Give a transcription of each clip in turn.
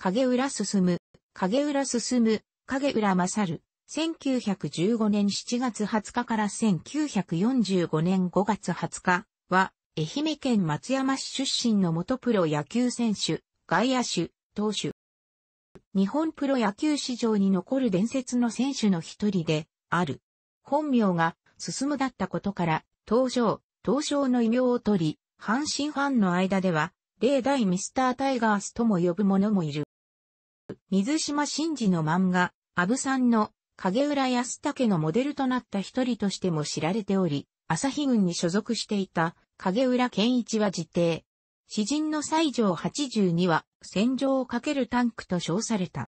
影浦進、影浦進、影浦勝る。1915年7月20日から1945年5月20日は、愛媛県松山市出身の元プロ野球選手、外野手、投手。日本プロ野球史上に残る伝説の選手の一人で、ある。本名が、進むだったことから、登場、登場の異名を取り、阪神ファンの間では、例代ミスタータイガースとも呼ぶ者もいる。水島真嗣の漫画、阿部さんの影浦安武のモデルとなった一人としても知られており、朝日軍に所属していた影浦健一は自定。詩人の西条82は戦場をかけるタンクと称された。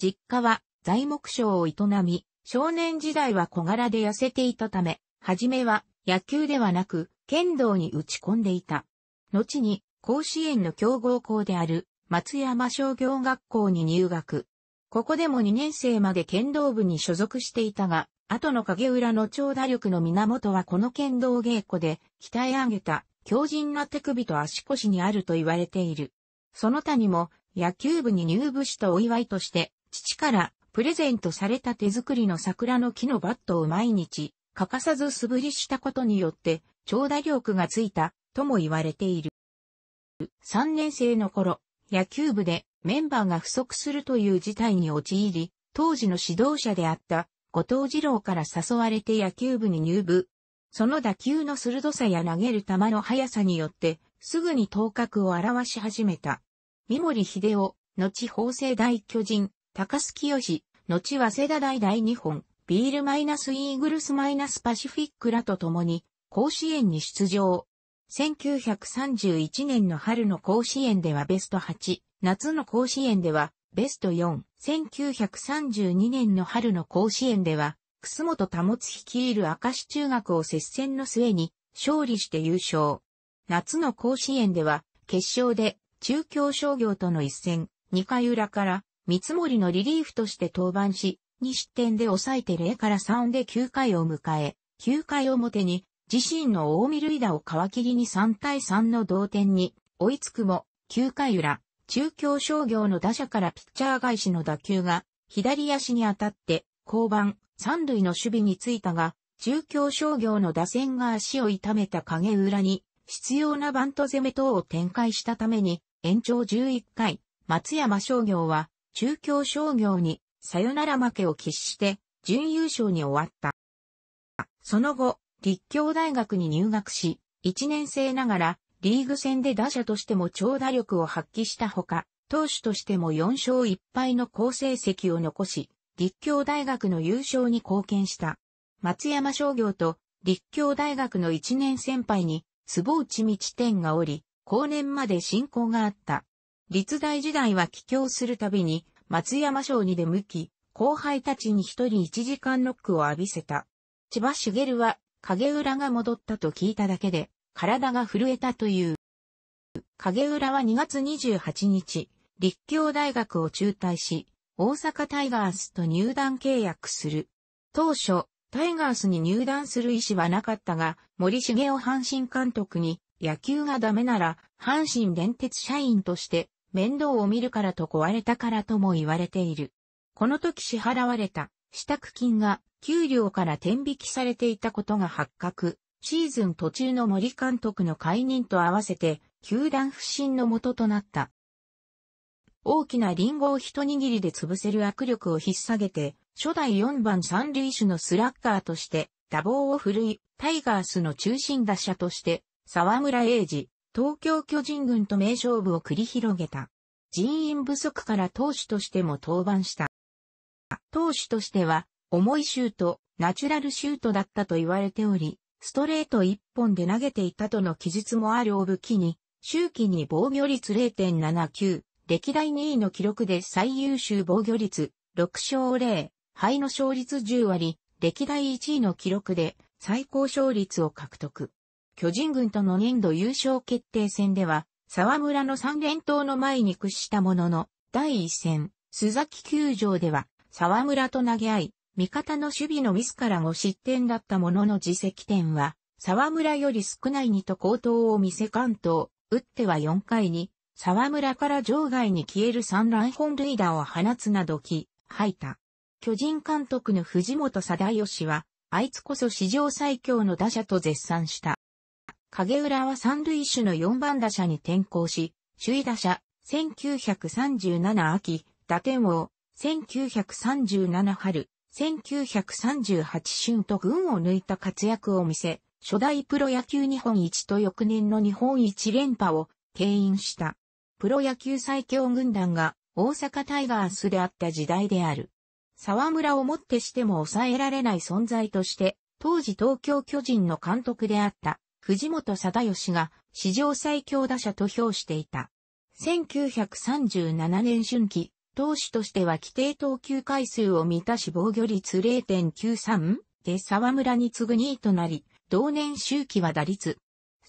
実家は材木商を営み、少年時代は小柄で痩せていたため、はじめは野球ではなく剣道に打ち込んでいた。後に甲子園の強豪校である松山商業学校に入学。ここでも2年生まで剣道部に所属していたが、後の影浦の長打力の源はこの剣道稽古で鍛え上げた強靭な手首と足腰にあると言われている。その他にも野球部に入部したお祝いとして、父からプレゼントされた手作りの桜の木のバットを毎日欠かさず素振りしたことによって長打力がついたとも言われている。3年生の頃、野球部でメンバーが不足するという事態に陥り、当時の指導者であった後藤二郎から誘われて野球部に入部。その打球の鋭さや投げる球の速さによって、すぐに頭角を現し始めた。三森秀夫、後法政大巨人、高須清、後早稲田大大日本、ビールマイナスイーグルスマイナスパシフィックらと共に、甲子園に出場。1931年の春の甲子園ではベスト8、夏の甲子園ではベスト4、1932年の春の甲子園では、楠本保率いる明石中学を接戦の末に勝利して優勝。夏の甲子園では、決勝で中京商業との一戦、2回裏から三森のリリーフとして登板し、2失点で抑えて0から3で9回を迎え、9回表に自身の大見塁打を皮切りに3対3の同点に追いつくも、9回裏、中京商業の打者からピッチャー返しの打球が左足に当たって交番三塁の守備についたが、中京商業の打線が足を痛めた影裏に必要なバント攻め等を展開したために延長11回、松山商業は中京商業にさよなら負けを喫して準優勝に終わった。その後、立教大学に入学し、1年生ながらリーグ戦で打者としても長打力を発揮したほか、投手としても4勝1敗の好成績を残し、立教大学の優勝に貢献した。松山商業と立教大学の1年先輩に、坪内道天がおり、後年まで進行があった。立大時代は帰郷するたびに、松山商に出向き、後輩たちに一人一時間ノックを浴びせた。千葉茂は影浦が戻ったと聞いただけで、体が震えたという。影浦は2月28日、立教大学を中退し、大阪タイガースと入団契約する。当初、タイガースに入団する意思はなかったが、森重を阪神監督に、野球がダメなら、阪神電鉄社員として、面倒を見るからと壊れたからとも言われている。この時支払われた、支度金が、給料から転引きされていたことが発覚、シーズン途中の森監督の解任と合わせて、球団不振の元となった。大きなリンゴを一握りで潰せる握力を引っ提げて、初代4番三塁手のスラッガーとして、打棒を振るい、タイガースの中心打者として、沢村英二、東京巨人軍と名勝負を繰り広げた。人員不足から投手としても登板した。投手としては、重いシュート、ナチュラルシュートだったと言われており、ストレート一本で投げていたとの記述もあるを武器に、周期に防御率0.79、歴代2位の記録で最優秀防御率6勝0、敗の勝率10割、歴代1位の記録で最高勝率を獲得。巨人軍との年度優勝決定戦では、沢村の3連投の前に屈したものの、第1戦、須崎球場では、沢村と投げ合い、味方の守備のミスから5失点だったものの自責点は、沢村より少ない2と高騰を見せ関東、打っては4回に、沢村から場外に消える三乱本塁打を放つなど気、吐いた。巨人監督の藤本貞義は、あいつこそ史上最強の打者と絶賛した。影浦は三塁手の4番打者に転向し、首位打者、1937秋、打点王、1937春、1938春と群を抜いた活躍を見せ、初代プロ野球日本一と翌年の日本一連覇を牽引した。プロ野球最強軍団が大阪タイガースであった時代である。沢村をもってしても抑えられない存在として、当時東京巨人の監督であった藤本貞義が史上最強打者と評していた。1937年春季投手としては規定投球回数を満たし防御率0.93で沢村に次ぐ2位となり、同年周期は打率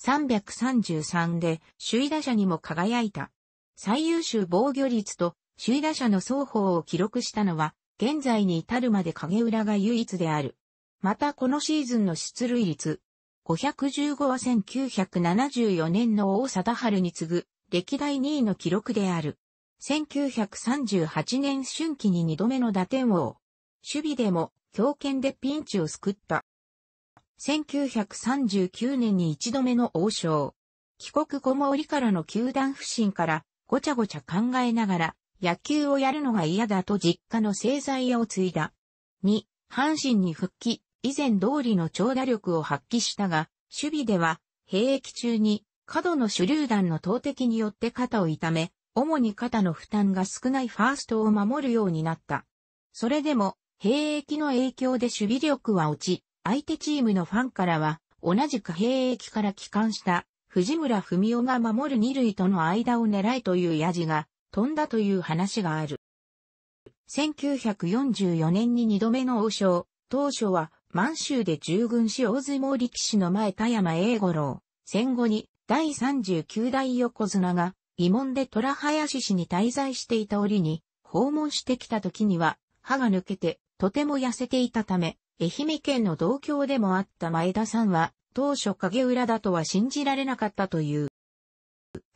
333で首位打者にも輝いた。最優秀防御率と首位打者の双方を記録したのは、現在に至るまで影浦が唯一である。またこのシーズンの出塁率、515は1974年の大貞治に次ぐ歴代2位の記録である。1938年春季に2度目の打点王。守備でも強肩でピンチを救った。1939年に1度目の王将。帰国後も折からの球団不振からごちゃごちゃ考えながら野球をやるのが嫌だと実家の製材屋を継いだ。2、阪神に復帰、以前通りの長打力を発揮したが、守備では、兵役中に、過度の手榴弾の投擲によって肩を痛め、主に肩の負担が少ないファーストを守るようになった。それでも、兵役の影響で守備力は落ち、相手チームのファンからは、同じく兵役から帰還した藤村文夫が守る二塁との間を狙えという矢じが飛んだという話がある。1944年に二度目の王将、当初は満州で従軍し大相撲力士の前田山英五郎、戦後に第39代横綱が疑問で虎林市に滞在していた折に、訪問してきた時には、歯が抜けて、とても痩せていたため、愛媛県の同郷でもあった前田さんは、当初影浦だとは信じられなかったという。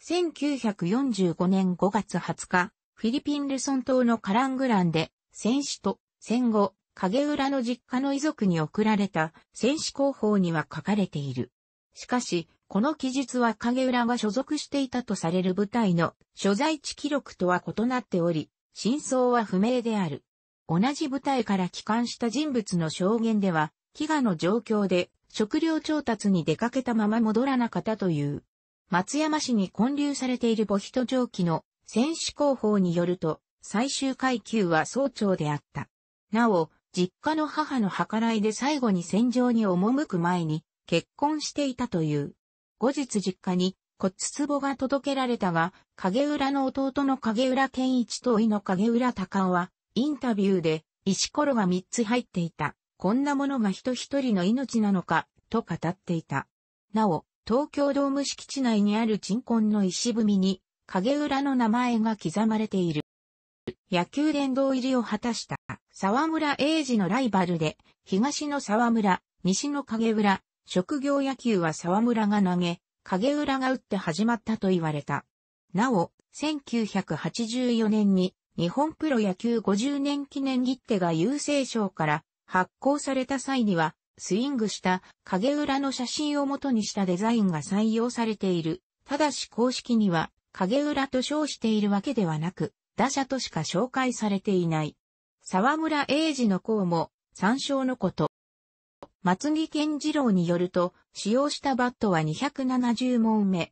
1945年5月20日、フィリピンルソン島のカラングランで、戦死と戦後、影浦の実家の遺族に送られた戦死広報には書かれている。しかし、この記述は影浦が所属していたとされる部隊の所在地記録とは異なっており、真相は不明である。同じ部隊から帰還した人物の証言では、飢餓の状況で食料調達に出かけたまま戻らなかったという。松山市に混流されているボヒト蒸気の戦士広報によると、最終階級は総長であった。なお、実家の母の計らいで最後に戦場に赴く前に結婚していたという。後日実家に骨壺が届けられたが、影浦の弟の影浦健一と井の影浦隆夫は、インタビューで、石ころが三つ入っていた。こんなものが人一人の命なのか、と語っていた。なお、東京ドーム敷地内にある鎮魂の石踏みに、影浦の名前が刻まれている。野球殿堂入りを果たした沢村栄治のライバルで、東の沢村、西の影浦、職業野球は沢村が投げ、影浦が打って始まったと言われた。なお、1984年に日本プロ野球50年記念切手が郵政省から発行された際には、スイングした影浦の写真を元にしたデザインが採用されている。ただし公式には影浦と称しているわけではなく、打者としか紹介されていない。沢村英二の項も参照のこと。松木健次郎によると、使用したバットは270問目、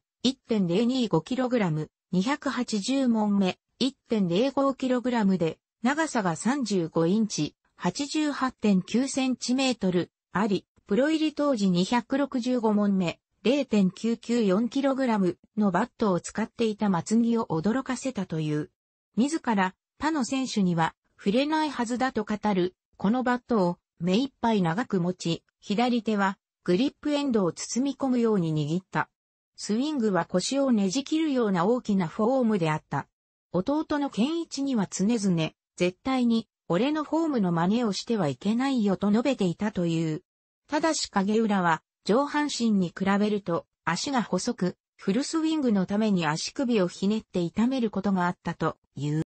1.025kg、280問目、1.05kg で、長さが35インチ、88.9cm あり、プロ入り当時265問目、0.994kg のバットを使っていた松木を驚かせたという。自ら他の選手には触れないはずだと語る、このバットを目いっぱい長く持ち、左手はグリップエンドを包み込むように握った。スウィングは腰をねじ切るような大きなフォームであった。弟の健一には常々、絶対に、俺のフォームの真似をしてはいけないよと述べていたという。ただし影浦は、上半身に比べると、足が細く、フルスウィングのために足首をひねって痛めることがあったという。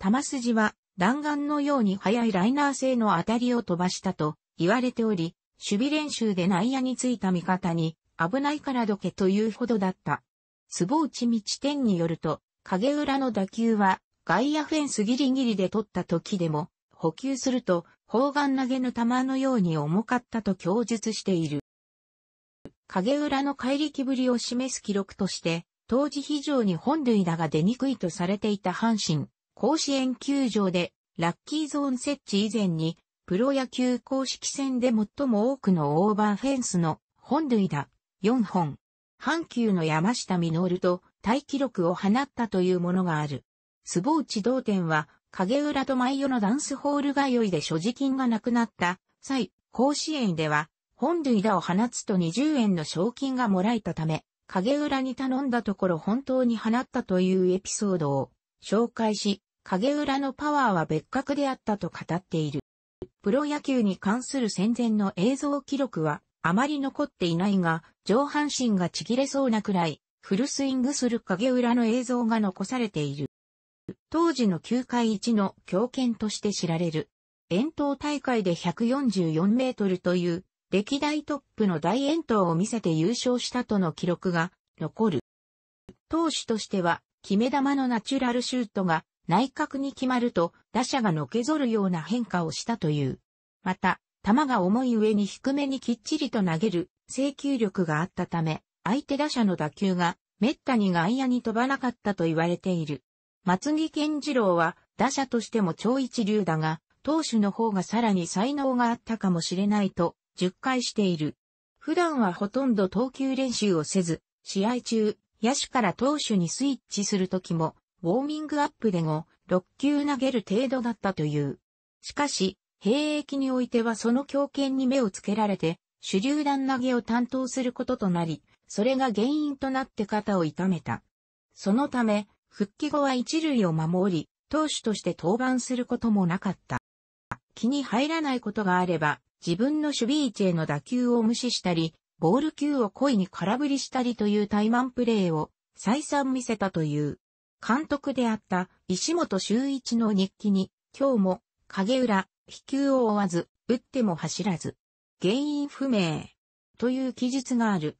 玉筋は、弾丸のように速いライナー性の当たりを飛ばしたと言われており、守備練習で内野についた味方に危ないからどけというほどだった。坪内道天によると、影裏の打球は外野フェンスギリギリで取った時でも、補給すると砲丸投げの球のように重かったと供述している。影裏の怪力ぶりを示す記録として、当時非常に本塁打が出にくいとされていた阪神。甲子園球場でラッキーゾーン設置以前に、プロ野球公式戦で最も多くのオーバーフェンスの本塁打4本、阪急の山下実と大記録を放ったというものがある。スボチ同点は、影浦と舞代のダンスホール通いで所持金がなくなった際、甲子園では、本塁打を放つと20円の賞金がもらえたため、影浦に頼んだところ本当に放ったというエピソードを紹介し、影浦のパワーは別格であったと語っている。プロ野球に関する戦前の映像記録はあまり残っていないが、上半身がちぎれそうなくらい、フルスイングする影浦の映像が残されている。当時の球界一の強肩として知られる。遠投大会で144メートルという歴代トップの大遠投を見せて優勝したとの記録が残る。投手としては決め球のナチュラルシュートが内角に決まると打者がのけぞるような変化をしたという。また、球が重い上に低めにきっちりと投げる制球力があったため、相手打者の打球が滅多に外野に飛ばなかったと言われている。松木健次郎は打者としても超一流だが、投手の方がさらに才能があったかもしれないと、10回している。普段はほとんど投球練習をせず、試合中、野手から投手にスイッチするときも、ウォーミングアップで5、6球投げる程度だったという。しかし、兵役においてはその強権に目をつけられて、手榴弾投げを担当することとなり、それが原因となって肩を痛めた。そのため、復帰後は一塁を守り、投手として登板することもなかった。気に入らないことがあれば、自分の守備位置への打球を無視したり、ボール球を故意に空振りしたりという怠慢プレーを再三見せたという。監督であった石本修一の日記に、今日も影浦、飛球を追わず、打っても走らず。原因不明。という記述がある。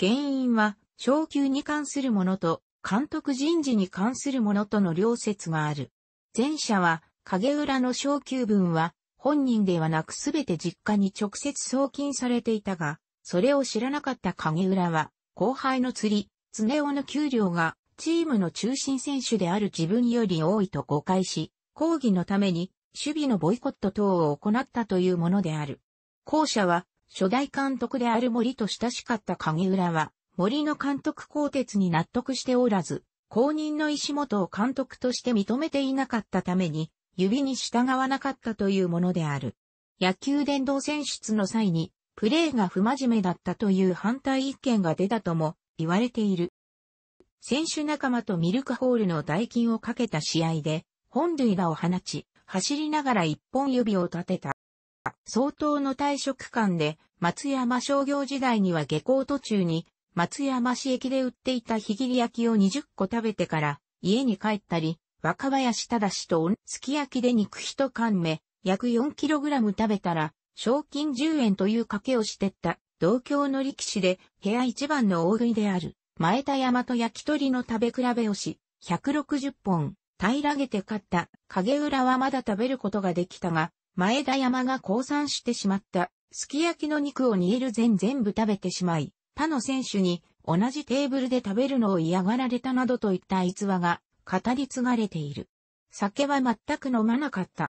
原因は、昇級に関するものと、監督人事に関するものとの両説がある。前者は、影浦の昇級分は、本人ではなくすべて実家に直接送金されていたが、それを知らなかった影浦は、後輩の釣り、常夫の給料が、チームの中心選手である自分より多いと誤解し、抗議のために、守備のボイコット等を行ったというものである。後者は、初代監督である森と親しかった影浦は、森の監督更迭に納得しておらず、公認の石本を監督として認めていなかったために、指に従わなかったというものである。野球殿堂選出の際に、プレーが不真面目だったという反対意見が出たとも言われている。選手仲間とミルクホールの代金をかけた試合で、本塁打を放ち、走りながら一本指を立てた。相当の退職間で、松山商業時代には下校途中に、松山市駅で売っていたひぎり焼きを20個食べてから、家に帰ったり、若林しとすき焼きで肉一缶目、約 4kg 食べたら、賞金10円という賭けをしてった、同郷の力士で、部屋一番の大食いである、前田山と焼き鳥の食べ比べをし、160本、平らげて勝った、影浦はまだ食べることができたが、前田山が降参してしまった、すき焼きの肉を煮える前全部食べてしまい、他の選手に同じテーブルで食べるのを嫌がられたなどといった逸話が語り継がれている。酒は全く飲まなかった。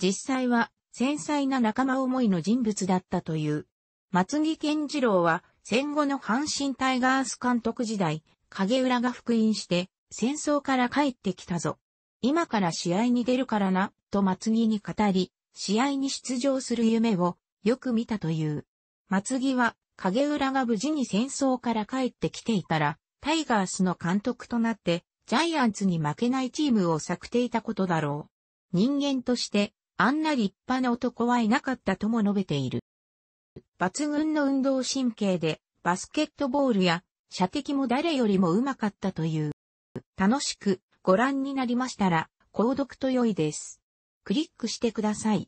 実際は繊細な仲間思いの人物だったという。松木健次郎は戦後の阪神タイガース監督時代、影浦が復員して戦争から帰ってきたぞ。今から試合に出るからな、と松木に語り、試合に出場する夢をよく見たという。松木は影浦が無事に戦争から帰ってきていたら、タイガースの監督となって、ジャイアンツに負けないチームを策定いたことだろう。人間としてあんな立派な男はいなかったとも述べている。抜群の運動神経で、バスケットボールや射的も誰よりも上手かったという。楽しくご覧になりましたら、購読と良いです。クリックしてください。